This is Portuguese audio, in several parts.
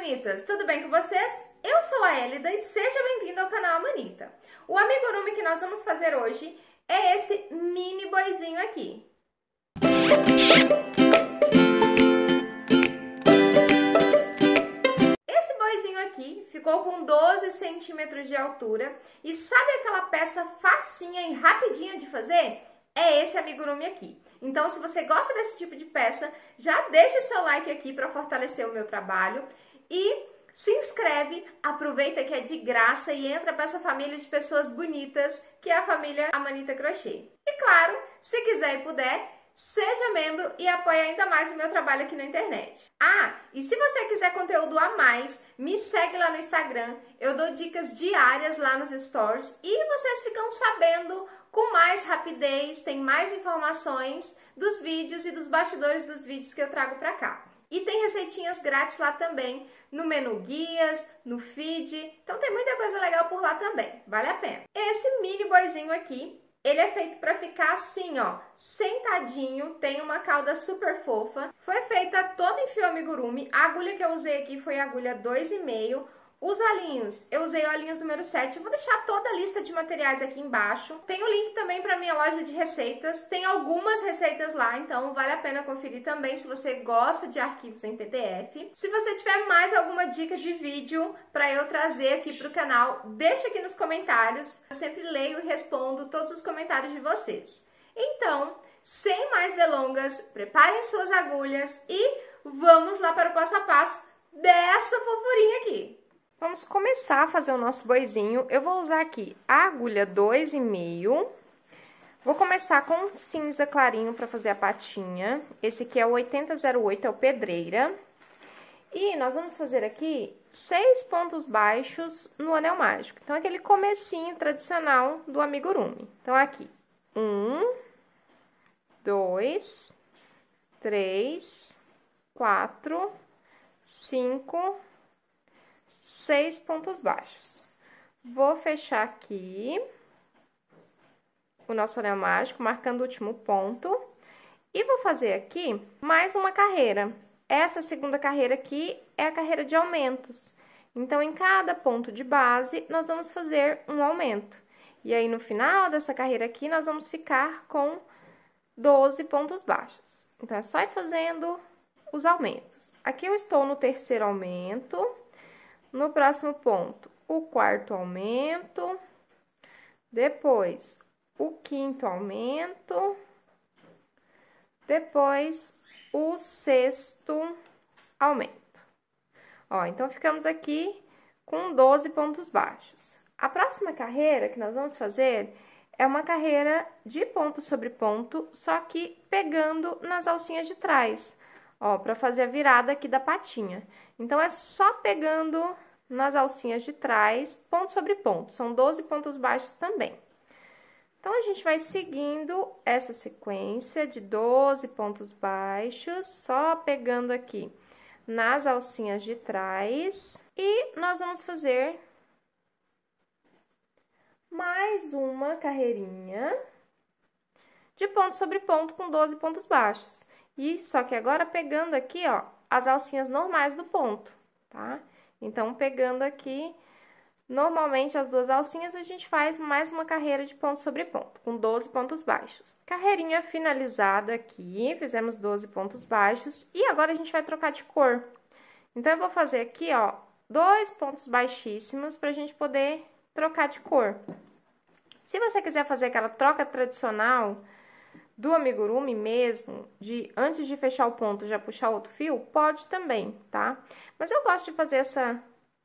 Amanitas! Tudo bem com vocês? Eu sou a Elida e seja bem-vindo ao canal Amanita. O amigurumi que nós vamos fazer hoje é esse mini boizinho aqui. Esse boizinho aqui ficou com 12 centímetros de altura e sabe aquela peça facinha e rapidinha de fazer? é esse amigurumi aqui. Então, se você gosta desse tipo de peça, já deixa seu like aqui para fortalecer o meu trabalho e se inscreve, aproveita que é de graça e entra para essa família de pessoas bonitas que é a família Amanita Crochê. E claro, se quiser e puder, seja membro e apoie ainda mais o meu trabalho aqui na internet. Ah, e se você quiser conteúdo a mais, me segue lá no Instagram. Eu dou dicas diárias lá nos stores e vocês ficam sabendo com mais rapidez, tem mais informações dos vídeos e dos bastidores dos vídeos que eu trago para cá. E tem receitinhas grátis lá também, no menu guias, no feed. Então tem muita coisa legal por lá também, vale a pena. Esse mini boizinho aqui, ele é feito para ficar assim, ó, sentadinho, tem uma cauda super fofa. Foi feita toda em fio amigurumi. A agulha que eu usei aqui foi agulha 2,5 os olhinhos, eu usei olhinhos número 7. Eu vou deixar toda a lista de materiais aqui embaixo. Tem o link também para minha loja de receitas. Tem algumas receitas lá, então vale a pena conferir também se você gosta de arquivos em PDF. Se você tiver mais alguma dica de vídeo para eu trazer aqui para o canal, deixa aqui nos comentários. Eu sempre leio e respondo todos os comentários de vocês. Então, sem mais delongas, preparem suas agulhas e vamos lá para o passo a passo dessa fofurinha aqui. Vamos começar a fazer o nosso boizinho. Eu vou usar aqui a agulha 2,5. Vou começar com cinza clarinho para fazer a patinha. Esse aqui é o 8008, é o pedreira. E nós vamos fazer aqui seis pontos baixos no anel mágico. Então, aquele comecinho tradicional do amigurumi. Então, aqui. Um, dois, três, quatro, cinco, seis pontos baixos. Vou fechar aqui o nosso anel mágico, marcando o último ponto. E vou fazer aqui mais uma carreira. Essa segunda carreira aqui é a carreira de aumentos. Então, em cada ponto de base, nós vamos fazer um aumento. E aí, no final dessa carreira aqui, nós vamos ficar com 12 pontos baixos. Então, é só ir fazendo os aumentos. Aqui eu estou no terceiro aumento. No próximo ponto, o quarto aumento. Depois, o quinto aumento. Depois, o sexto aumento. Ó, então ficamos aqui com 12 pontos baixos. A próxima carreira que nós vamos fazer é uma carreira de ponto sobre ponto, só que pegando nas alcinhas de trás, ó, para fazer a virada aqui da patinha. Então, é só pegando nas alcinhas de trás, ponto sobre ponto. São 12 pontos baixos também. Então, a gente vai seguindo essa sequência de 12 pontos baixos, só pegando aqui nas alcinhas de trás. E nós vamos fazer mais uma carreirinha de ponto sobre ponto com 12 pontos baixos. E só que agora pegando aqui, ó, as alcinhas normais do ponto, tá? Então, pegando aqui, normalmente as duas alcinhas, a gente faz mais uma carreira de ponto sobre ponto, com 12 pontos baixos. Carreirinha finalizada aqui, fizemos 12 pontos baixos, e agora a gente vai trocar de cor. Então, eu vou fazer aqui, ó, dois pontos baixíssimos pra gente poder trocar de cor. Se você quiser fazer aquela troca tradicional do amigurumi mesmo, de antes de fechar o ponto já puxar outro fio, pode também, tá? Mas eu gosto de fazer essa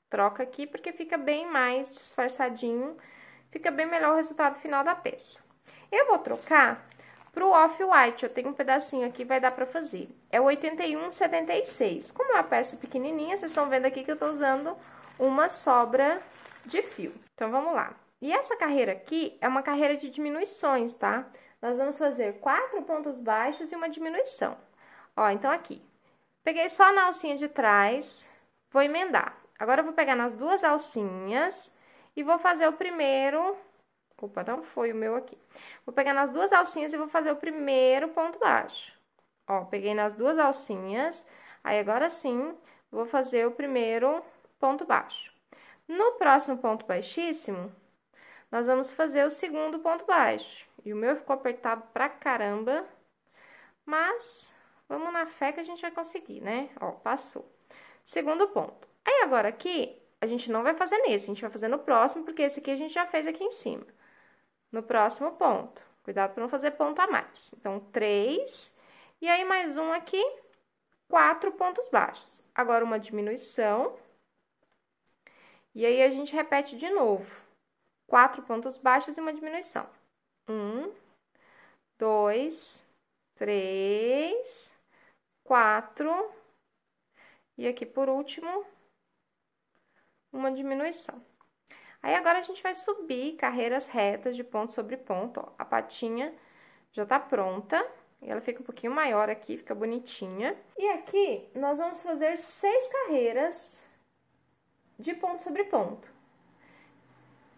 troca aqui porque fica bem mais disfarçadinho, fica bem melhor o resultado final da peça. Eu vou trocar pro off-white, eu tenho um pedacinho aqui, vai dar pra fazer. É o 81,76. Como é uma peça pequenininha, vocês estão vendo aqui que eu tô usando uma sobra de fio. Então, vamos lá. E essa carreira aqui é uma carreira de diminuições, tá? Tá? Nós vamos fazer quatro pontos baixos e uma diminuição. Ó, então aqui. Peguei só na alcinha de trás, vou emendar. Agora, eu vou pegar nas duas alcinhas e vou fazer o primeiro... Opa, não foi o meu aqui. Vou pegar nas duas alcinhas e vou fazer o primeiro ponto baixo. Ó, peguei nas duas alcinhas, aí agora sim, vou fazer o primeiro ponto baixo. No próximo ponto baixíssimo, nós vamos fazer o segundo ponto baixo. E o meu ficou apertado pra caramba. Mas vamos na fé que a gente vai conseguir, né? Ó, passou. Segundo ponto. Aí agora aqui, a gente não vai fazer nesse, a gente vai fazer no próximo, porque esse aqui a gente já fez aqui em cima. No próximo ponto. Cuidado para não fazer ponto a mais. Então, três. E aí, mais um aqui, quatro pontos baixos. Agora, uma diminuição. E aí, a gente repete de novo. Quatro pontos baixos e uma diminuição. Um, dois, três, quatro. E aqui por último, uma diminuição. Aí agora a gente vai subir carreiras retas de ponto sobre ponto, ó. A patinha já tá pronta. Ela fica um pouquinho maior aqui, fica bonitinha. E aqui, nós vamos fazer seis carreiras de ponto sobre ponto.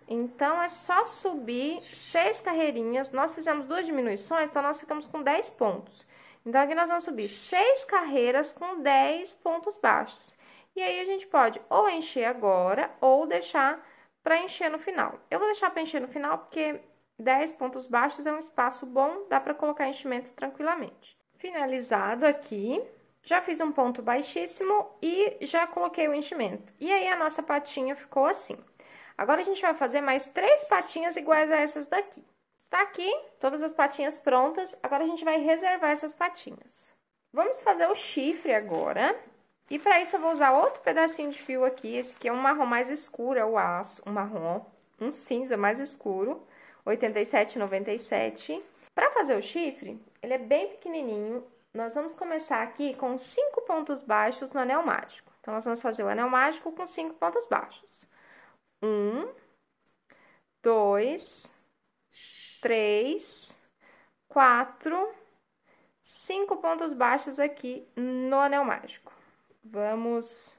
Então, é só subir seis carreirinhas. Nós fizemos duas diminuições, então nós ficamos com 10 pontos. Então, aqui nós vamos subir seis carreiras com 10 pontos baixos. E aí, a gente pode ou encher agora ou deixar para encher no final. Eu vou deixar para encher no final porque 10 pontos baixos é um espaço bom, dá para colocar enchimento tranquilamente. Finalizado aqui, já fiz um ponto baixíssimo e já coloquei o enchimento. E aí, a nossa patinha ficou assim. Agora, a gente vai fazer mais três patinhas iguais a essas daqui. Está aqui, todas as patinhas prontas, agora a gente vai reservar essas patinhas. Vamos fazer o chifre agora, e para isso eu vou usar outro pedacinho de fio aqui, esse aqui é um marrom mais escuro, é o aço, um marrom, um cinza mais escuro, 87,97. Para fazer o chifre, ele é bem pequenininho, nós vamos começar aqui com cinco pontos baixos no anel mágico. Então, nós vamos fazer o anel mágico com cinco pontos baixos. Um, dois, três, quatro, cinco pontos baixos aqui no anel mágico. Vamos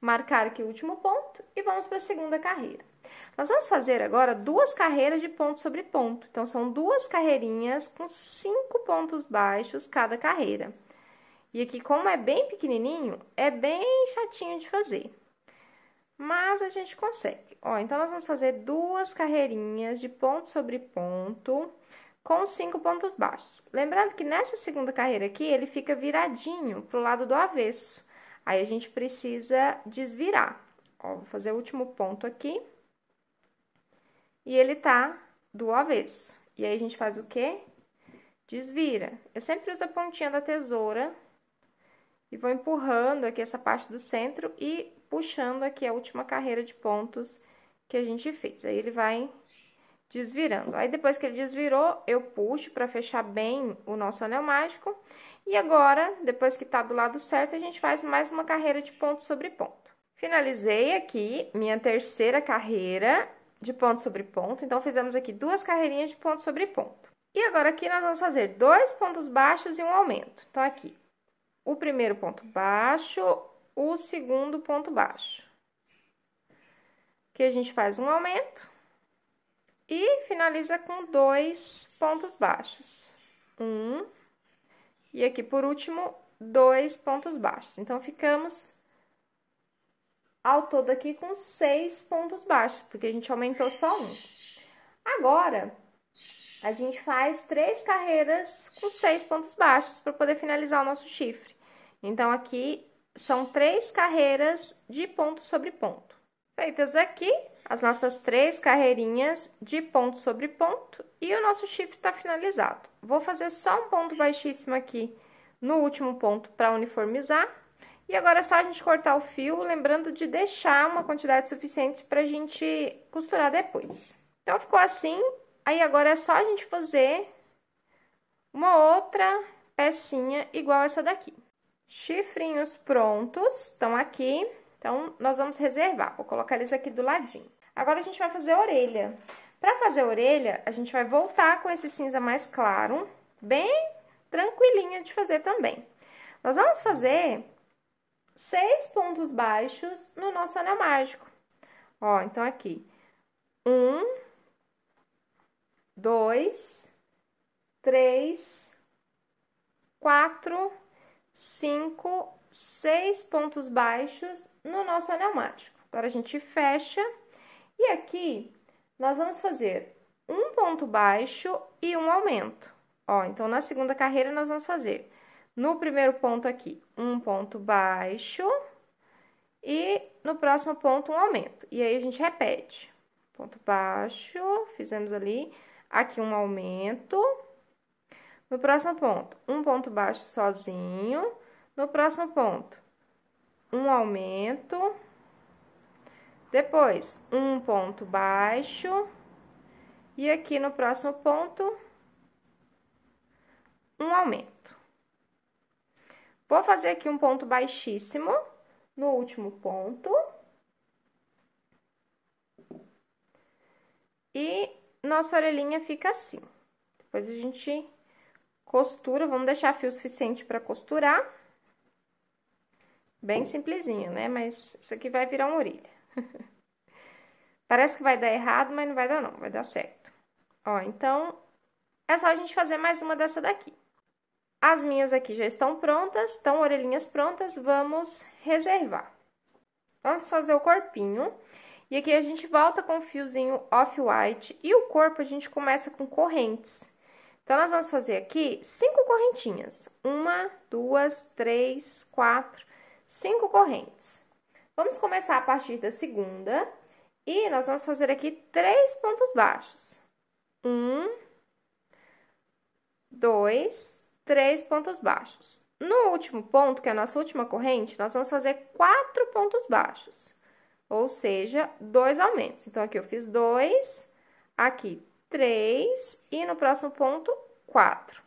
marcar aqui o último ponto e vamos para a segunda carreira. Nós vamos fazer agora duas carreiras de ponto sobre ponto. Então, são duas carreirinhas com cinco pontos baixos cada carreira. E aqui, como é bem pequenininho, é bem chatinho de fazer mas a gente consegue. Ó, então nós vamos fazer duas carreirinhas de ponto sobre ponto com cinco pontos baixos. Lembrando que nessa segunda carreira aqui, ele fica viradinho pro lado do avesso. Aí, a gente precisa desvirar. Ó, vou fazer o último ponto aqui. E ele tá do avesso. E aí, a gente faz o quê? Desvira. Eu sempre uso a pontinha da tesoura e vou empurrando aqui essa parte do centro e puxando aqui a última carreira de pontos que a gente fez. Aí ele vai desvirando. Aí depois que ele desvirou, eu puxo para fechar bem o nosso anel mágico. E agora, depois que tá do lado certo, a gente faz mais uma carreira de ponto sobre ponto. Finalizei aqui minha terceira carreira de ponto sobre ponto. Então, fizemos aqui duas carreirinhas de ponto sobre ponto. E agora aqui nós vamos fazer dois pontos baixos e um aumento. Então, aqui, o primeiro ponto baixo, o segundo ponto baixo. Que a gente faz um aumento e finaliza com dois pontos baixos. Um, e aqui por último, dois pontos baixos. Então, ficamos ao todo aqui com seis pontos baixos, porque a gente aumentou só um. Agora, a gente faz três carreiras com seis pontos baixos para poder finalizar o nosso chifre. Então, aqui são três carreiras de ponto sobre ponto. Feitas aqui as nossas três carreirinhas de ponto sobre ponto e o nosso chifre está finalizado. Vou fazer só um ponto baixíssimo aqui no último ponto para uniformizar. E agora é só a gente cortar o fio, lembrando de deixar uma quantidade suficiente para a gente costurar depois. Então, ficou assim. Aí, agora é só a gente fazer uma outra pecinha igual essa daqui. Chifrinhos prontos, estão aqui. Então, nós vamos reservar. Vou colocar eles aqui do ladinho. Agora, a gente vai fazer a orelha. Para fazer a orelha, a gente vai voltar com esse cinza mais claro, bem tranquilinho de fazer também. Nós vamos fazer seis pontos baixos no nosso anel mágico. Ó, então aqui. Um, dois, três, quatro, 5, 6 pontos baixos no nosso mágico. Agora a gente fecha e aqui nós vamos fazer um ponto baixo e um aumento. Ó, então na segunda carreira nós vamos fazer no primeiro ponto aqui um ponto baixo e no próximo ponto um aumento. E aí a gente repete. Ponto baixo, fizemos ali, aqui um aumento no próximo ponto, um ponto baixo sozinho. No próximo ponto, um aumento. Depois, um ponto baixo. E aqui no próximo ponto, um aumento. Vou fazer aqui um ponto baixíssimo no último ponto. E nossa orelhinha fica assim. Depois a gente Costura, vamos deixar fio suficiente para costurar. Bem simplesinho, né? Mas isso aqui vai virar uma orelha. Parece que vai dar errado, mas não vai dar não, vai dar certo. Ó, então, é só a gente fazer mais uma dessa daqui. As minhas aqui já estão prontas, estão orelhinhas prontas, vamos reservar. Vamos fazer o corpinho. E aqui a gente volta com o fiozinho off-white e o corpo a gente começa com correntes. Então, nós vamos fazer aqui cinco correntinhas. Uma, duas, três, quatro, cinco correntes. Vamos começar a partir da segunda e nós vamos fazer aqui três pontos baixos. Um, dois, três pontos baixos. No último ponto, que é a nossa última corrente, nós vamos fazer quatro pontos baixos, ou seja, dois aumentos. Então, aqui eu fiz dois, aqui 3 e no próximo ponto, 4.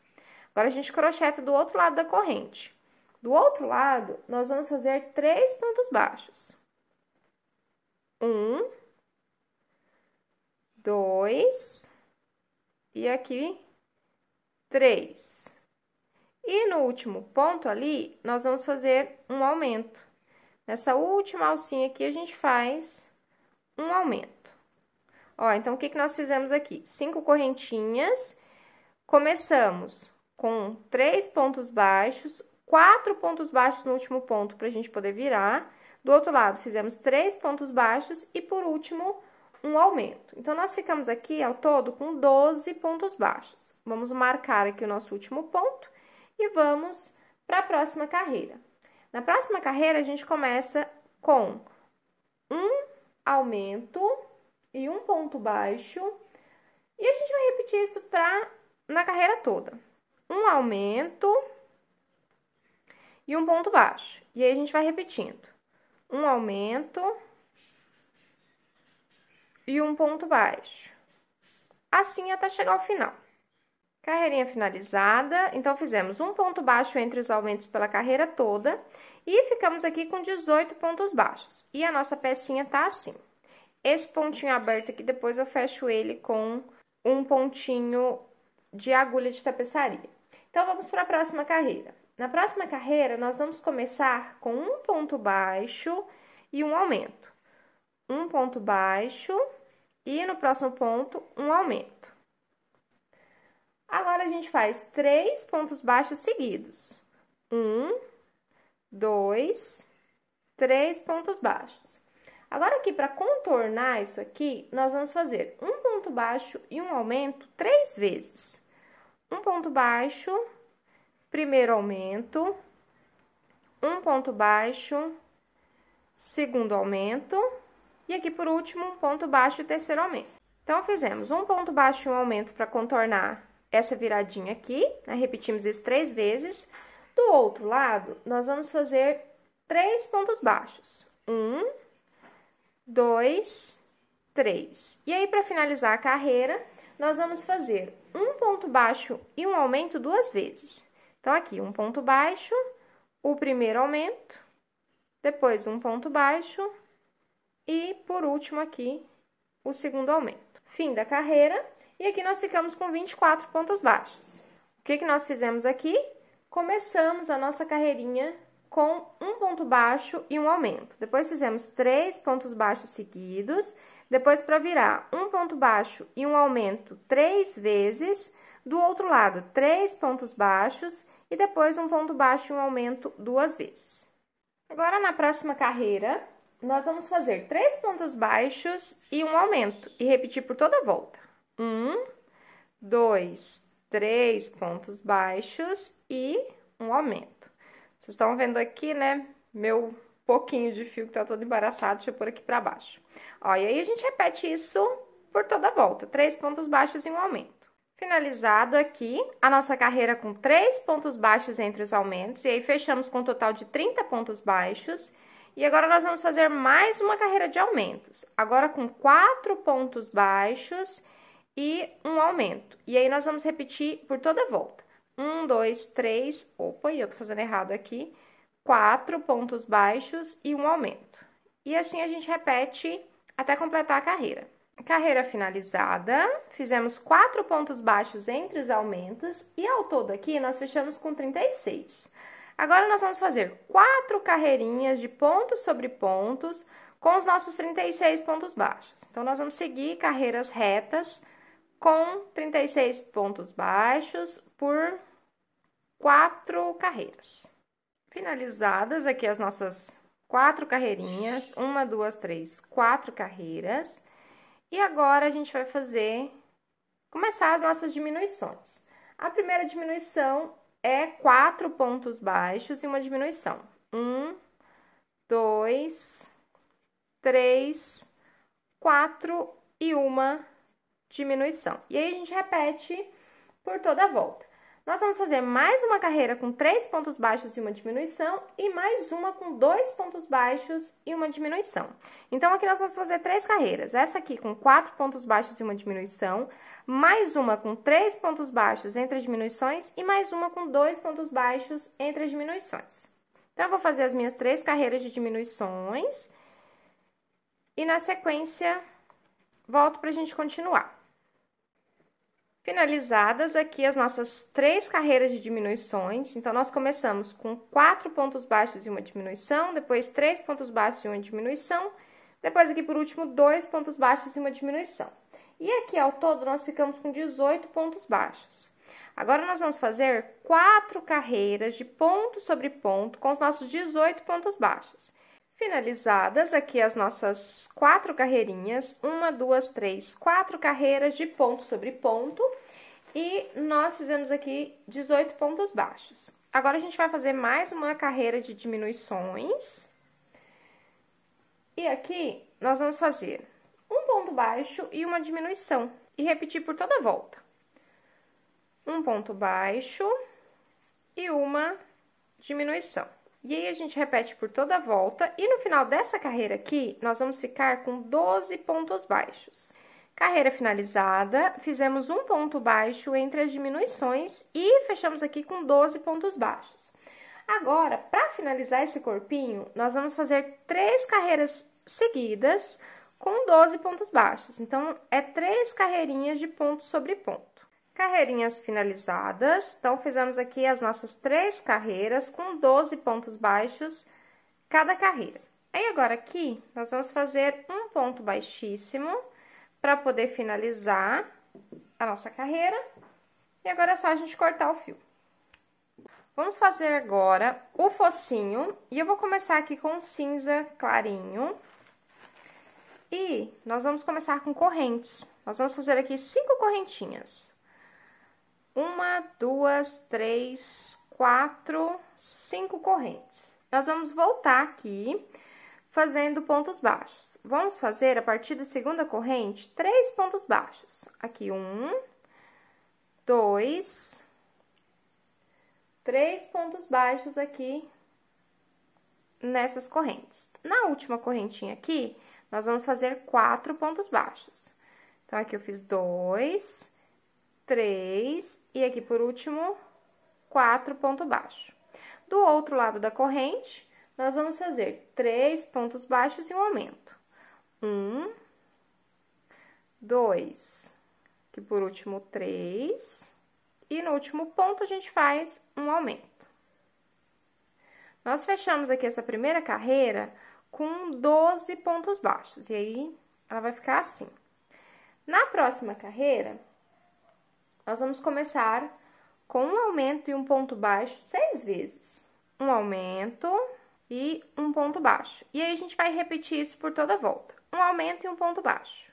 Agora, a gente crocheta do outro lado da corrente. Do outro lado, nós vamos fazer três pontos baixos. Um, dois, e aqui, três. E no último ponto ali, nós vamos fazer um aumento. Nessa última alcinha aqui, a gente faz um aumento. Ó, então, o que, que nós fizemos aqui? Cinco correntinhas, começamos com três pontos baixos, quatro pontos baixos no último ponto para a gente poder virar. Do outro lado, fizemos três pontos baixos e, por último, um aumento. Então, nós ficamos aqui, ao todo, com 12 pontos baixos. Vamos marcar aqui o nosso último ponto e vamos para a próxima carreira. Na próxima carreira, a gente começa com um aumento e um ponto baixo. E a gente vai repetir isso pra, na carreira toda. Um aumento e um ponto baixo. E aí a gente vai repetindo. Um aumento e um ponto baixo. Assim até chegar ao final. Carreirinha finalizada, então fizemos um ponto baixo entre os aumentos pela carreira toda e ficamos aqui com 18 pontos baixos. E a nossa pecinha tá assim. Esse pontinho aberto aqui, depois eu fecho ele com um pontinho de agulha de tapeçaria. Então, vamos para a próxima carreira. Na próxima carreira, nós vamos começar com um ponto baixo e um aumento. Um ponto baixo e no próximo ponto, um aumento. Agora, a gente faz três pontos baixos seguidos. Um, dois, três pontos baixos. Agora aqui, para contornar isso aqui, nós vamos fazer um ponto baixo e um aumento três vezes. Um ponto baixo, primeiro aumento, um ponto baixo, segundo aumento, e aqui por último, um ponto baixo e terceiro aumento. Então, fizemos um ponto baixo e um aumento para contornar essa viradinha aqui, né? repetimos isso três vezes. Do outro lado, nós vamos fazer três pontos baixos. Um, dois, três. E aí, para finalizar a carreira, nós vamos fazer um ponto baixo e um aumento duas vezes. Então, aqui, um ponto baixo, o primeiro aumento, depois um ponto baixo e, por último, aqui, o segundo aumento. Fim da carreira. E aqui nós ficamos com 24 pontos baixos. O que, que nós fizemos aqui? Começamos a nossa carreirinha com um ponto baixo e um aumento. Depois fizemos três pontos baixos seguidos, depois para virar um ponto baixo e um aumento três vezes, do outro lado três pontos baixos e depois um ponto baixo e um aumento duas vezes. Agora na próxima carreira, nós vamos fazer três pontos baixos e um aumento e repetir por toda a volta. Um, dois, três pontos baixos e um aumento. Vocês estão vendo aqui, né? Meu pouquinho de fio que tá todo embaraçado, deixa eu pôr aqui pra baixo. Ó, e aí a gente repete isso por toda a volta, três pontos baixos em um aumento. Finalizado aqui a nossa carreira com três pontos baixos entre os aumentos, e aí fechamos com um total de 30 pontos baixos. E agora nós vamos fazer mais uma carreira de aumentos, agora com quatro pontos baixos e um aumento. E aí nós vamos repetir por toda a volta. Um, dois, três, opa, eu tô fazendo errado aqui, quatro pontos baixos e um aumento. E assim a gente repete até completar a carreira. Carreira finalizada, fizemos quatro pontos baixos entre os aumentos e ao todo aqui nós fechamos com 36. Agora nós vamos fazer quatro carreirinhas de pontos sobre pontos com os nossos 36 pontos baixos. Então nós vamos seguir carreiras retas com 36 pontos baixos por quatro carreiras. Finalizadas aqui as nossas quatro carreirinhas, uma, duas, três, quatro carreiras. E agora a gente vai fazer, começar as nossas diminuições. A primeira diminuição é quatro pontos baixos e uma diminuição. Um, dois, três, quatro e uma diminuição. E aí a gente repete por toda a volta. Nós vamos fazer mais uma carreira com três pontos baixos e uma diminuição e mais uma com dois pontos baixos e uma diminuição. Então, aqui nós vamos fazer três carreiras. Essa aqui com quatro pontos baixos e uma diminuição, mais uma com três pontos baixos entre as diminuições e mais uma com dois pontos baixos entre as diminuições. Então, eu vou fazer as minhas três carreiras de diminuições e, na sequência, volto para a gente continuar. Finalizadas aqui as nossas três carreiras de diminuições, então nós começamos com quatro pontos baixos e uma diminuição, depois três pontos baixos e uma diminuição, depois aqui por último dois pontos baixos e uma diminuição. E aqui ao todo nós ficamos com 18 pontos baixos. Agora nós vamos fazer quatro carreiras de ponto sobre ponto com os nossos 18 pontos baixos. Finalizadas aqui as nossas quatro carreirinhas, uma, duas, três, quatro carreiras de ponto sobre ponto, e nós fizemos aqui 18 pontos baixos. Agora, a gente vai fazer mais uma carreira de diminuições. E aqui, nós vamos fazer um ponto baixo e uma diminuição, e repetir por toda a volta. Um ponto baixo e uma diminuição. E aí a gente repete por toda a volta e no final dessa carreira aqui, nós vamos ficar com 12 pontos baixos. Carreira finalizada, fizemos um ponto baixo entre as diminuições e fechamos aqui com 12 pontos baixos. Agora, para finalizar esse corpinho, nós vamos fazer três carreiras seguidas com 12 pontos baixos. Então, é três carreirinhas de ponto sobre ponto. Carreirinhas finalizadas. Então, fizemos aqui as nossas três carreiras com 12 pontos baixos cada carreira. Aí, agora aqui, nós vamos fazer um ponto baixíssimo para poder finalizar a nossa carreira. E agora é só a gente cortar o fio. Vamos fazer agora o focinho, e eu vou começar aqui com cinza clarinho. E nós vamos começar com correntes. Nós vamos fazer aqui cinco correntinhas uma, duas, três, quatro, cinco correntes. Nós vamos voltar aqui fazendo pontos baixos. Vamos fazer a partir da segunda corrente três pontos baixos. Aqui um, dois, três pontos baixos aqui nessas correntes. Na última correntinha aqui, nós vamos fazer quatro pontos baixos. Então, aqui eu fiz dois, três e aqui por último, quatro ponto baixo. Do outro lado da corrente, nós vamos fazer três pontos baixos e um aumento. Um, dois, aqui por último, três, e no último ponto a gente faz um aumento. Nós fechamos aqui essa primeira carreira com 12 pontos baixos, e aí ela vai ficar assim. Na próxima carreira, nós vamos começar com um aumento e um ponto baixo seis vezes. Um aumento e um ponto baixo. E aí a gente vai repetir isso por toda a volta. Um aumento e um ponto baixo.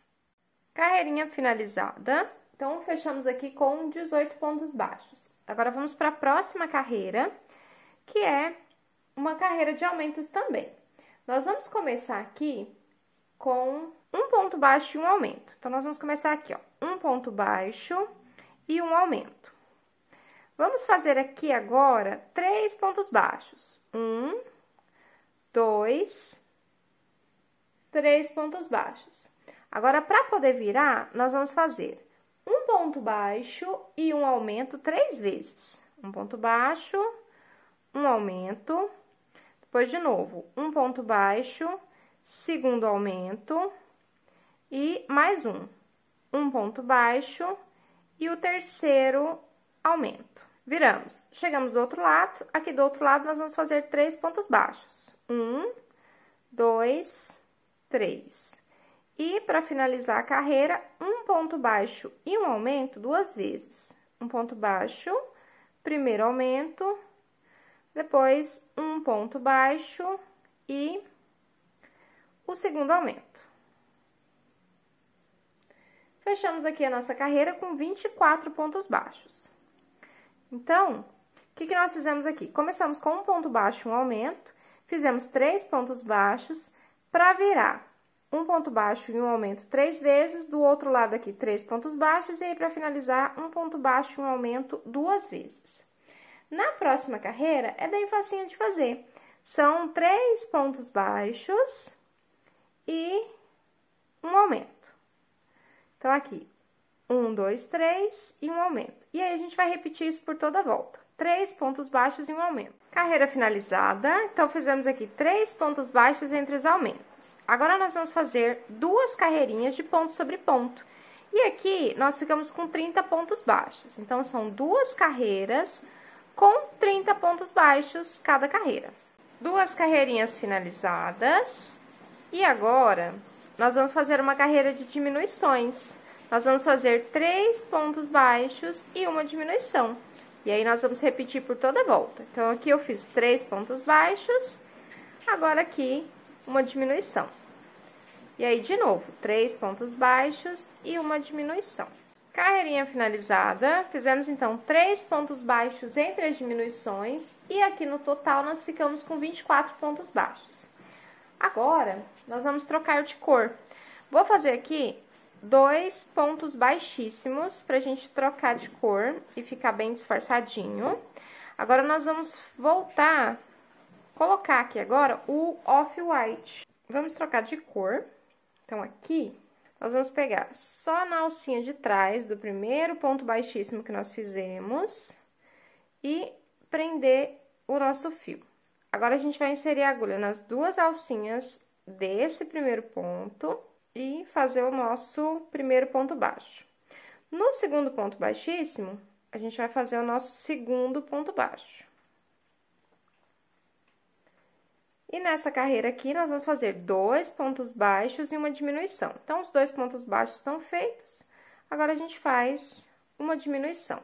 Carreirinha finalizada. Então, fechamos aqui com 18 pontos baixos. Agora, vamos para a próxima carreira, que é uma carreira de aumentos também. Nós vamos começar aqui com um ponto baixo e um aumento. Então, nós vamos começar aqui, ó. Um ponto baixo, e um aumento. Vamos fazer aqui agora três pontos baixos. Um, dois, três pontos baixos. Agora, para poder virar, nós vamos fazer um ponto baixo e um aumento três vezes. Um ponto baixo, um aumento, depois de novo, um ponto baixo, segundo aumento e mais um. Um ponto baixo, e o terceiro aumento. Viramos, chegamos do outro lado, aqui do outro lado nós vamos fazer três pontos baixos. Um, dois, três. E para finalizar a carreira, um ponto baixo e um aumento duas vezes. Um ponto baixo, primeiro aumento, depois um ponto baixo e o segundo aumento fechamos aqui a nossa carreira com 24 pontos baixos. Então, o que, que nós fizemos aqui? Começamos com um ponto baixo, um aumento, fizemos três pontos baixos para virar um ponto baixo e um aumento três vezes, do outro lado aqui três pontos baixos, e aí para finalizar, um ponto baixo e um aumento duas vezes. Na próxima carreira, é bem facinho de fazer. São três pontos baixos e um aumento. Então, aqui, um, dois, três e um aumento. E aí, a gente vai repetir isso por toda a volta. Três pontos baixos e um aumento. Carreira finalizada. Então, fizemos aqui três pontos baixos entre os aumentos. Agora, nós vamos fazer duas carreirinhas de ponto sobre ponto. E aqui, nós ficamos com 30 pontos baixos. Então, são duas carreiras com 30 pontos baixos cada carreira. Duas carreirinhas finalizadas. E agora, nós vamos fazer uma carreira de diminuições. Nós vamos fazer três pontos baixos e uma diminuição. E aí, nós vamos repetir por toda a volta. Então, aqui eu fiz três pontos baixos, agora aqui uma diminuição. E aí, de novo, três pontos baixos e uma diminuição. Carreirinha finalizada, fizemos então três pontos baixos entre as diminuições e aqui no total nós ficamos com 24 pontos baixos. Agora, nós vamos trocar de cor. Vou fazer aqui dois pontos baixíssimos pra gente trocar de cor e ficar bem disfarçadinho. Agora, nós vamos voltar, colocar aqui agora o off-white. Vamos trocar de cor. Então, aqui, nós vamos pegar só na alcinha de trás do primeiro ponto baixíssimo que nós fizemos e prender o nosso fio. Agora, a gente vai inserir a agulha nas duas alcinhas desse primeiro ponto e fazer o nosso primeiro ponto baixo. No segundo ponto baixíssimo, a gente vai fazer o nosso segundo ponto baixo. E nessa carreira aqui, nós vamos fazer dois pontos baixos e uma diminuição. Então, os dois pontos baixos estão feitos, agora a gente faz uma diminuição.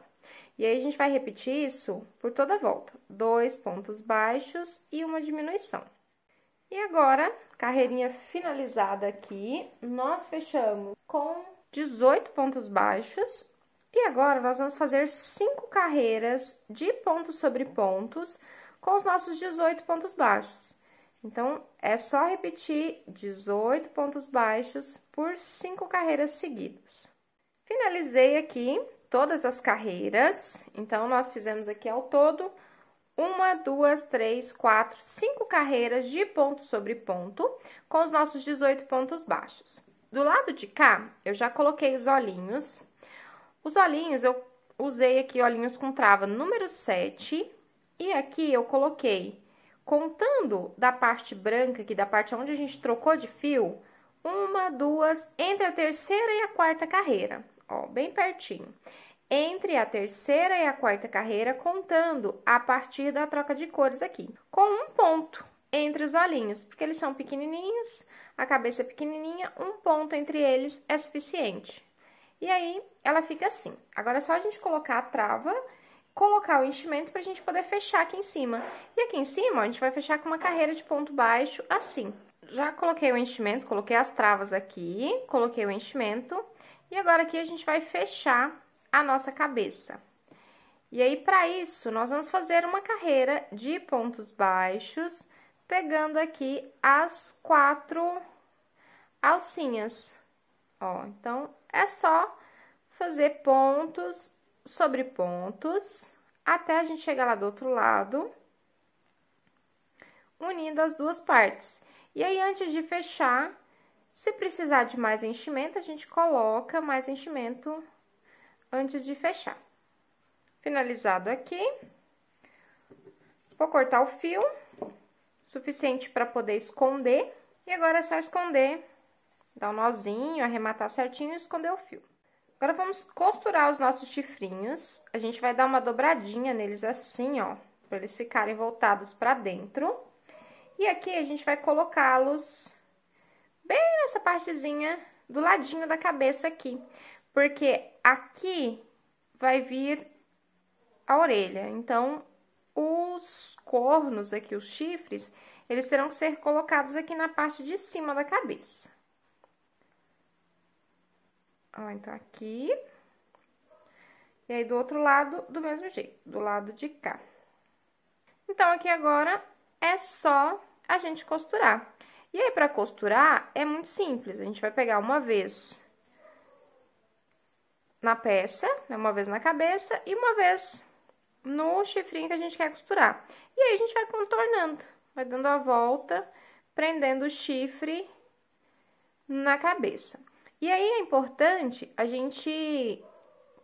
E aí, a gente vai repetir isso por toda a volta. Dois pontos baixos e uma diminuição. E agora, carreirinha finalizada aqui, nós fechamos com 18 pontos baixos. E agora, nós vamos fazer cinco carreiras de pontos sobre pontos com os nossos 18 pontos baixos. Então, é só repetir 18 pontos baixos por cinco carreiras seguidas. Finalizei aqui todas as carreiras. Então, nós fizemos aqui ao todo uma, duas, três, quatro, cinco carreiras de ponto sobre ponto com os nossos 18 pontos baixos. Do lado de cá, eu já coloquei os olhinhos. Os olhinhos, eu usei aqui olhinhos com trava número 7 e aqui eu coloquei, contando da parte branca aqui, da parte onde a gente trocou de fio, uma, duas, entre a terceira e a quarta carreira, ó, bem pertinho entre a terceira e a quarta carreira, contando a partir da troca de cores aqui, com um ponto entre os olhinhos, porque eles são pequenininhos, a cabeça é pequenininha, um ponto entre eles é suficiente. E aí, ela fica assim. Agora é só a gente colocar a trava, colocar o enchimento para a gente poder fechar aqui em cima. E aqui em cima, a gente vai fechar com uma carreira de ponto baixo, assim. Já coloquei o enchimento, coloquei as travas aqui, coloquei o enchimento. E agora aqui a gente vai fechar a nossa cabeça. E aí, para isso, nós vamos fazer uma carreira de pontos baixos, pegando aqui as quatro alcinhas. Ó, então, é só fazer pontos sobre pontos até a gente chegar lá do outro lado, unindo as duas partes. E aí, antes de fechar, se precisar de mais enchimento, a gente coloca mais enchimento antes de fechar. Finalizado aqui, vou cortar o fio, suficiente para poder esconder, e agora é só esconder, dar um nozinho, arrematar certinho e esconder o fio. Agora, vamos costurar os nossos chifrinhos, a gente vai dar uma dobradinha neles assim, ó, para eles ficarem voltados para dentro. E aqui, a gente vai colocá-los bem nessa partezinha do ladinho da cabeça aqui porque aqui vai vir a orelha. Então, os cornos aqui, os chifres, eles terão que ser colocados aqui na parte de cima da cabeça. Ó, então aqui. E aí, do outro lado, do mesmo jeito, do lado de cá. Então, aqui agora é só a gente costurar. E aí, para costurar, é muito simples. A gente vai pegar uma vez na peça, né, uma vez na cabeça e uma vez no chifrinho que a gente quer costurar. E aí, a gente vai contornando, vai dando a volta, prendendo o chifre na cabeça. E aí, é importante a gente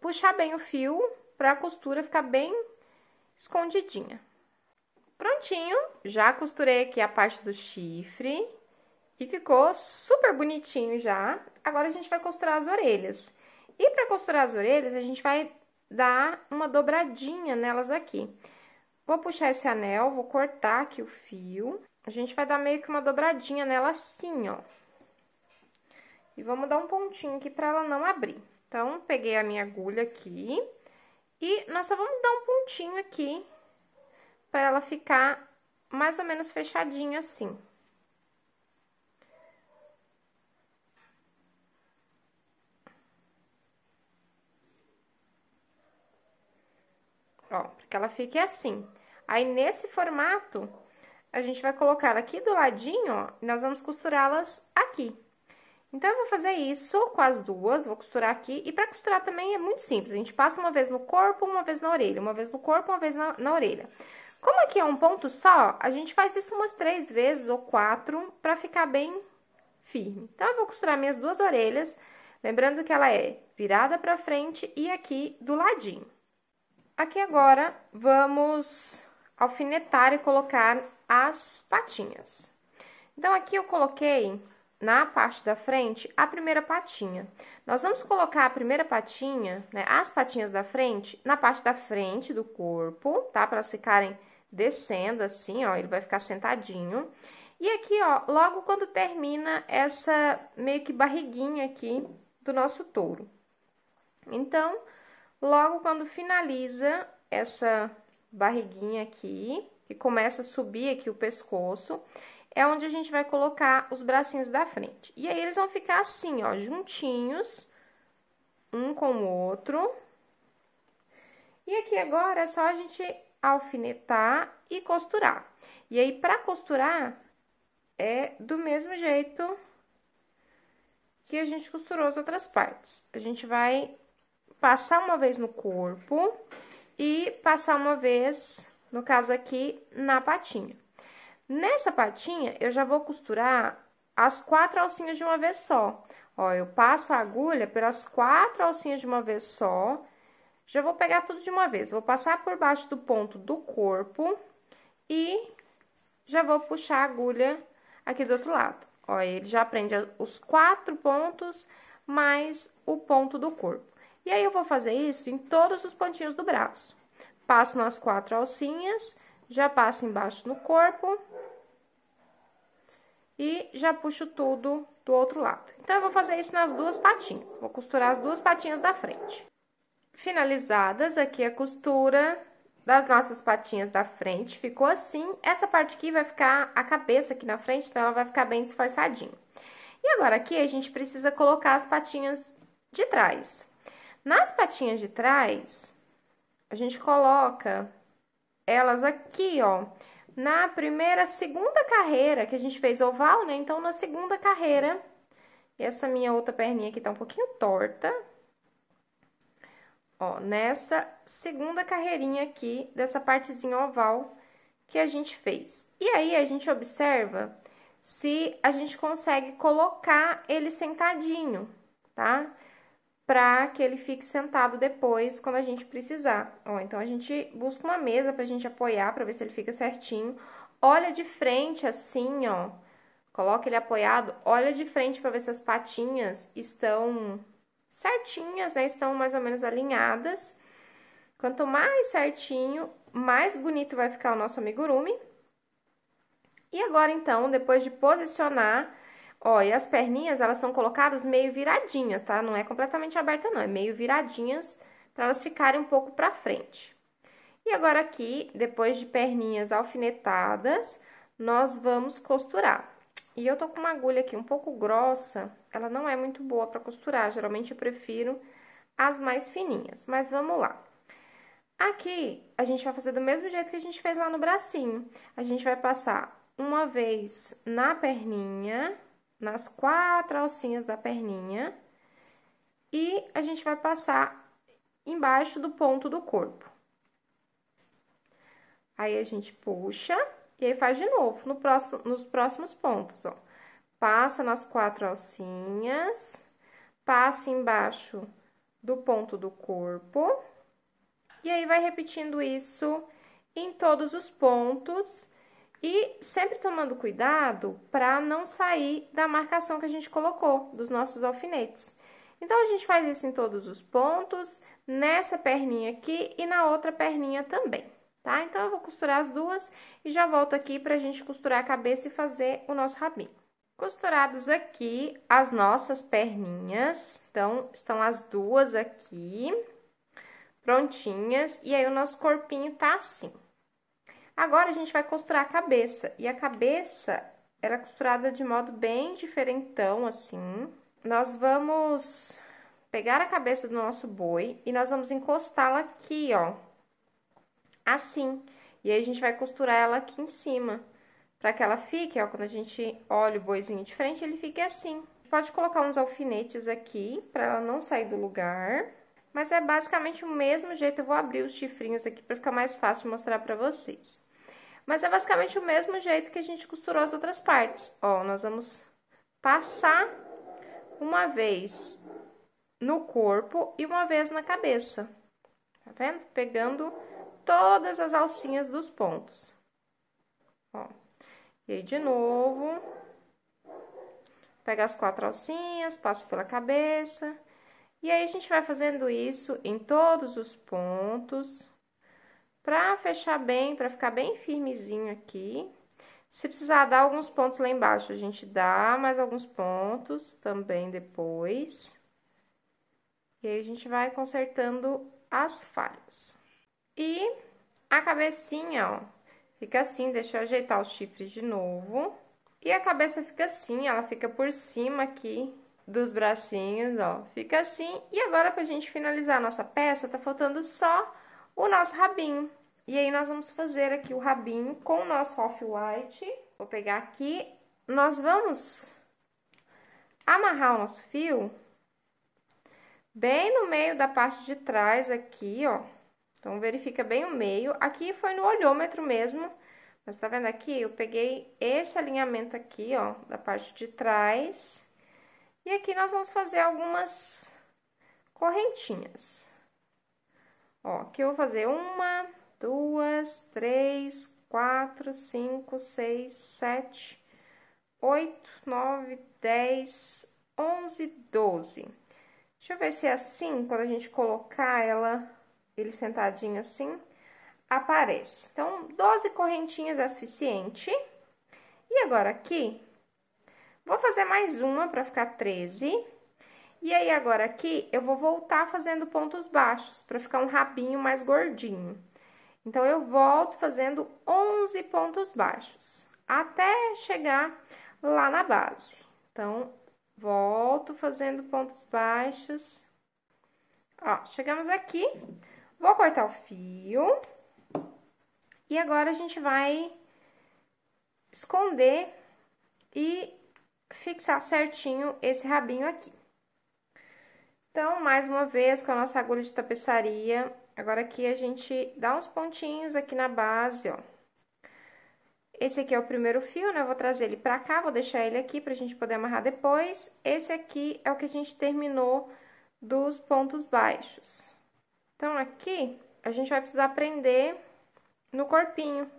puxar bem o fio para a costura ficar bem escondidinha. Prontinho, já costurei aqui a parte do chifre e ficou super bonitinho já. Agora, a gente vai costurar as orelhas. E para costurar as orelhas, a gente vai dar uma dobradinha nelas aqui. Vou puxar esse anel, vou cortar aqui o fio. A gente vai dar meio que uma dobradinha nela assim, ó. E vamos dar um pontinho aqui para ela não abrir. Então, peguei a minha agulha aqui. E nós só vamos dar um pontinho aqui para ela ficar mais ou menos fechadinha assim. que ela fique assim. Aí, nesse formato, a gente vai colocar aqui do ladinho, ó, e nós vamos costurá-las aqui. Então, eu vou fazer isso com as duas, vou costurar aqui. E para costurar também é muito simples, a gente passa uma vez no corpo, uma vez na orelha, uma vez no corpo, uma vez na, na orelha. Como aqui é um ponto só, a gente faz isso umas três vezes ou quatro para ficar bem firme. Então, eu vou costurar minhas duas orelhas, lembrando que ela é virada para frente e aqui do ladinho. Aqui agora vamos alfinetar e colocar as patinhas. Então, aqui eu coloquei na parte da frente a primeira patinha. Nós vamos colocar a primeira patinha, né, as patinhas da frente, na parte da frente do corpo, tá? Para elas ficarem descendo assim, ó, ele vai ficar sentadinho. E aqui, ó, logo quando termina essa meio que barriguinha aqui do nosso touro. Então, Logo, quando finaliza essa barriguinha aqui, que começa a subir aqui o pescoço, é onde a gente vai colocar os bracinhos da frente. E aí, eles vão ficar assim, ó, juntinhos, um com o outro. E aqui agora é só a gente alfinetar e costurar. E aí, pra costurar, é do mesmo jeito que a gente costurou as outras partes. A gente vai passar uma vez no corpo e passar uma vez, no caso aqui, na patinha. Nessa patinha, eu já vou costurar as quatro alcinhas de uma vez só. Ó, eu passo a agulha pelas quatro alcinhas de uma vez só. Já vou pegar tudo de uma vez. Vou passar por baixo do ponto do corpo e já vou puxar a agulha aqui do outro lado. Ó, ele já prende os quatro pontos mais o ponto do corpo. E aí, eu vou fazer isso em todos os pontinhos do braço. Passo nas quatro alcinhas, já passo embaixo no corpo. E já puxo tudo do outro lado. Então, eu vou fazer isso nas duas patinhas. Vou costurar as duas patinhas da frente. Finalizadas aqui a costura das nossas patinhas da frente, ficou assim. Essa parte aqui vai ficar a cabeça aqui na frente, então ela vai ficar bem disfarçadinha. E agora aqui a gente precisa colocar as patinhas de trás. Nas patinhas de trás, a gente coloca elas aqui, ó, na primeira, segunda carreira, que a gente fez oval, né? Então, na segunda carreira, essa minha outra perninha aqui tá um pouquinho torta. Ó, nessa segunda carreirinha aqui, dessa partezinha oval que a gente fez. E aí, a gente observa se a gente consegue colocar ele sentadinho, tá? Tá? para que ele fique sentado depois quando a gente precisar. Ó, então a gente busca uma mesa para a gente apoiar para ver se ele fica certinho. Olha de frente assim, ó. Coloca ele apoiado, olha de frente para ver se as patinhas estão certinhas, né? Estão mais ou menos alinhadas. Quanto mais certinho, mais bonito vai ficar o nosso amigurumi. E agora então, depois de posicionar, Ó, e as perninhas, elas são colocadas meio viradinhas, tá? Não é completamente aberta, não. É meio viradinhas para elas ficarem um pouco para frente. E agora aqui, depois de perninhas alfinetadas, nós vamos costurar. E eu tô com uma agulha aqui um pouco grossa, ela não é muito boa para costurar, geralmente eu prefiro as mais fininhas. Mas vamos lá. Aqui, a gente vai fazer do mesmo jeito que a gente fez lá no bracinho. A gente vai passar uma vez na perninha, nas quatro alcinhas da perninha. E a gente vai passar embaixo do ponto do corpo. Aí, a gente puxa e aí faz de novo no próximo, nos próximos pontos, ó. Passa nas quatro alcinhas, passa embaixo do ponto do corpo. E aí, vai repetindo isso em todos os pontos e sempre tomando cuidado para não sair da marcação que a gente colocou, dos nossos alfinetes. Então, a gente faz isso em todos os pontos, nessa perninha aqui e na outra perninha também, tá? Então, eu vou costurar as duas e já volto aqui pra gente costurar a cabeça e fazer o nosso rabinho. Costurados aqui as nossas perninhas, então, estão as duas aqui, prontinhas, e aí o nosso corpinho tá assim. Agora a gente vai costurar a cabeça. E a cabeça, ela é costurada de modo bem diferentão, assim. Nós vamos pegar a cabeça do nosso boi e nós vamos encostá-la aqui, ó. Assim. E aí a gente vai costurar ela aqui em cima. Pra que ela fique, ó, quando a gente olha o boizinho de frente, ele fique assim. Pode colocar uns alfinetes aqui, pra ela não sair do lugar. Mas é basicamente o mesmo jeito, eu vou abrir os chifrinhos aqui pra ficar mais fácil mostrar pra vocês. Mas é basicamente o mesmo jeito que a gente costurou as outras partes. Ó, nós vamos passar uma vez no corpo e uma vez na cabeça. Tá vendo? Pegando todas as alcinhas dos pontos. Ó. E aí, de novo, pega as quatro alcinhas, passa pela cabeça. E aí, a gente vai fazendo isso em todos os pontos. Pra fechar bem, pra ficar bem firmezinho aqui. Se precisar dar alguns pontos lá embaixo, a gente dá mais alguns pontos também depois. E aí, a gente vai consertando as falhas. E a cabecinha, ó, fica assim, deixa eu ajeitar os chifres de novo. E a cabeça fica assim, ela fica por cima aqui dos bracinhos, ó, fica assim. E agora, pra gente finalizar a nossa peça, tá faltando só o nosso rabinho. E aí, nós vamos fazer aqui o rabinho com o nosso off-white. Vou pegar aqui. Nós vamos amarrar o nosso fio bem no meio da parte de trás aqui, ó. Então, verifica bem o meio. Aqui foi no olhômetro mesmo, mas tá vendo aqui? Eu peguei esse alinhamento aqui, ó, da parte de trás. E aqui nós vamos fazer algumas correntinhas. Ó, aqui eu vou fazer uma, duas, três, quatro, cinco, seis, sete, oito, nove, dez, onze, doze. Deixa eu ver se é assim, quando a gente colocar ela, ele sentadinho assim, aparece. Então, 12 correntinhas é suficiente. E agora aqui, vou fazer mais uma para ficar 13. E aí, agora aqui, eu vou voltar fazendo pontos baixos, para ficar um rabinho mais gordinho. Então, eu volto fazendo 11 pontos baixos até chegar lá na base. Então, volto fazendo pontos baixos. Ó, chegamos aqui, vou cortar o fio. E agora, a gente vai esconder e fixar certinho esse rabinho aqui. Então, mais uma vez, com a nossa agulha de tapeçaria, Agora, aqui a gente dá uns pontinhos aqui na base, ó. Esse aqui é o primeiro fio, né? Eu vou trazer ele pra cá, vou deixar ele aqui pra gente poder amarrar depois. Esse aqui é o que a gente terminou dos pontos baixos. Então, aqui, a gente vai precisar prender no corpinho.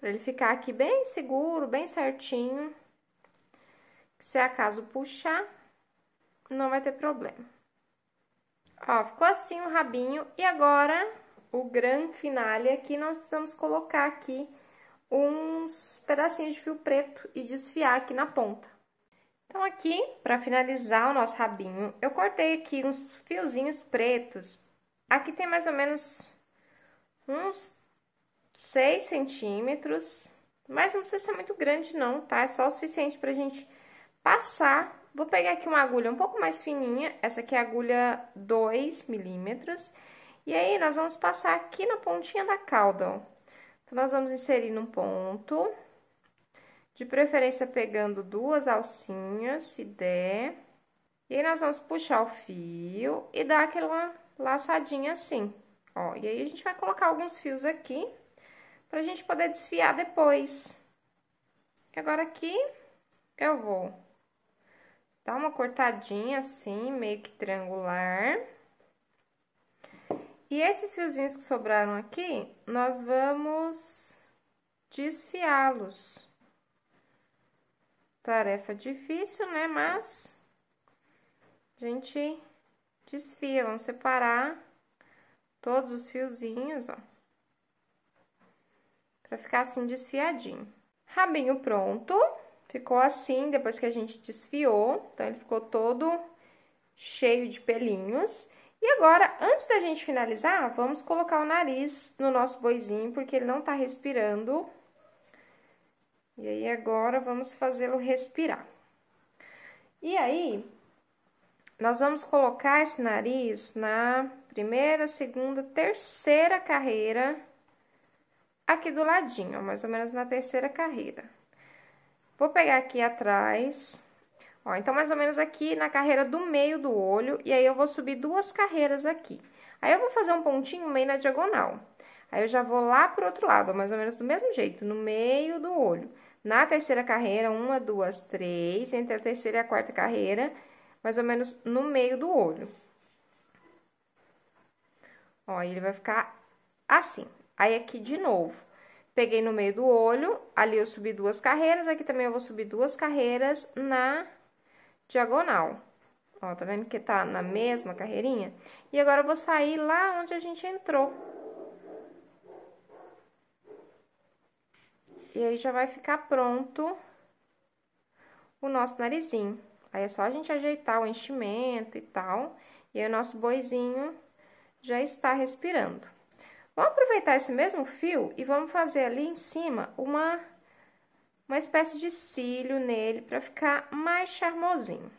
Pra ele ficar aqui bem seguro, bem certinho. Se acaso puxar, não vai ter problema. Ó, ficou assim o rabinho. E agora, o gran finale aqui, nós precisamos colocar aqui uns pedacinhos de fio preto e desfiar aqui na ponta. Então, aqui, para finalizar o nosso rabinho, eu cortei aqui uns fiozinhos pretos. Aqui tem mais ou menos uns 6 centímetros, mas não precisa ser muito grande não, tá? É só o suficiente pra gente passar Vou pegar aqui uma agulha um pouco mais fininha, essa aqui é agulha 2 milímetros. E aí, nós vamos passar aqui na pontinha da cauda, ó. Então, nós vamos inserir num ponto, de preferência pegando duas alcinhas, se der. E aí, nós vamos puxar o fio e dar aquela laçadinha assim, ó. E aí, a gente vai colocar alguns fios aqui, pra gente poder desfiar depois. Agora, aqui, eu vou Dá uma cortadinha assim, meio que triangular. E esses fiozinhos que sobraram aqui, nós vamos desfiá-los. Tarefa difícil, né? Mas a gente desfia, vamos separar todos os fiozinhos, ó. Pra ficar assim desfiadinho. Rabinho pronto. Ficou assim depois que a gente desfiou, então ele ficou todo cheio de pelinhos. E agora, antes da gente finalizar, vamos colocar o nariz no nosso boizinho, porque ele não tá respirando. E aí, agora, vamos fazê-lo respirar. E aí, nós vamos colocar esse nariz na primeira, segunda, terceira carreira, aqui do ladinho, ó, mais ou menos na terceira carreira. Vou pegar aqui atrás, ó, então mais ou menos aqui na carreira do meio do olho, e aí eu vou subir duas carreiras aqui. Aí eu vou fazer um pontinho meio na diagonal. Aí eu já vou lá pro outro lado, ó, mais ou menos do mesmo jeito, no meio do olho. Na terceira carreira, uma, duas, três, entre a terceira e a quarta carreira, mais ou menos no meio do olho. Ó, ele vai ficar assim. Aí aqui de novo. Peguei no meio do olho, ali eu subi duas carreiras, aqui também eu vou subir duas carreiras na diagonal. Ó, tá vendo que tá na mesma carreirinha? E agora eu vou sair lá onde a gente entrou. E aí já vai ficar pronto o nosso narizinho. Aí é só a gente ajeitar o enchimento e tal, e aí o nosso boizinho já está respirando. Vamos aproveitar esse mesmo fio e vamos fazer ali em cima uma, uma espécie de cílio nele para ficar mais charmosinho.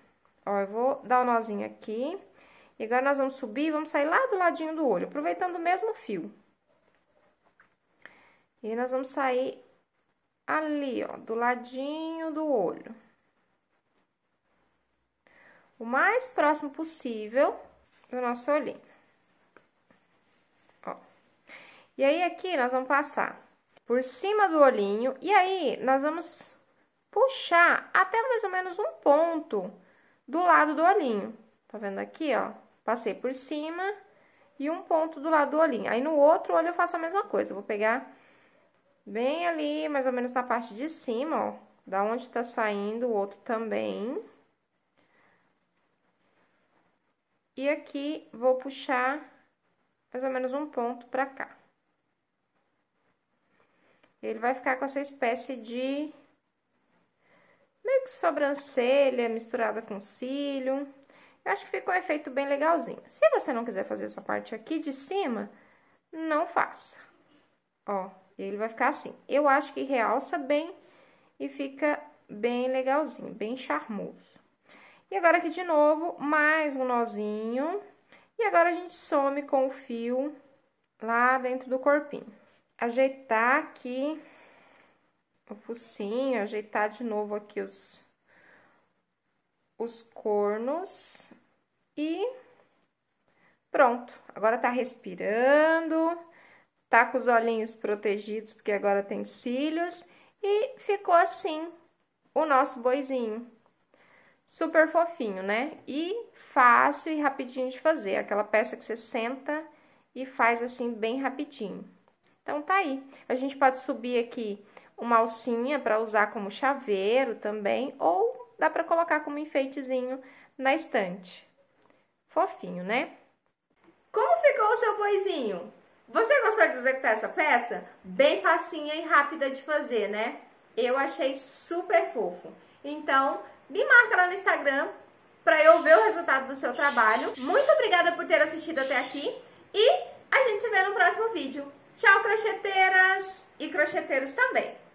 Ó, eu vou dar o um nozinho aqui. E agora nós vamos subir e vamos sair lá do ladinho do olho, aproveitando o mesmo fio. E nós vamos sair ali, ó, do ladinho do olho. O mais próximo possível do nosso olhinho. E aí, aqui nós vamos passar por cima do olhinho e aí nós vamos puxar até mais ou menos um ponto do lado do olhinho. Tá vendo aqui, ó? Passei por cima e um ponto do lado do olhinho. Aí, no outro olho eu faço a mesma coisa. Eu vou pegar bem ali, mais ou menos na parte de cima, ó. Da onde tá saindo o outro também. E aqui, vou puxar mais ou menos um ponto pra cá. Ele vai ficar com essa espécie de meio que sobrancelha misturada com cílio. Eu acho que ficou um efeito bem legalzinho. Se você não quiser fazer essa parte aqui de cima, não faça. Ó, ele vai ficar assim. Eu acho que realça bem e fica bem legalzinho, bem charmoso. E agora aqui de novo, mais um nozinho. E agora a gente some com o fio lá dentro do corpinho ajeitar aqui o focinho, ajeitar de novo aqui os, os cornos e pronto. Agora tá respirando, tá com os olhinhos protegidos, porque agora tem cílios, e ficou assim o nosso boizinho. Super fofinho, né? E fácil e rapidinho de fazer, aquela peça que você senta e faz assim bem rapidinho. Então, tá aí. A gente pode subir aqui uma alcinha para usar como chaveiro também, ou dá para colocar como enfeitezinho na estante. Fofinho, né? Como ficou o seu boizinho? Você gostou de executar essa peça? Bem facinha e rápida de fazer, né? Eu achei super fofo. Então, me marca lá no Instagram para eu ver o resultado do seu trabalho. Muito obrigada por ter assistido até aqui e a gente se vê no próximo vídeo. Tchau, crocheteiras e crocheteiros também!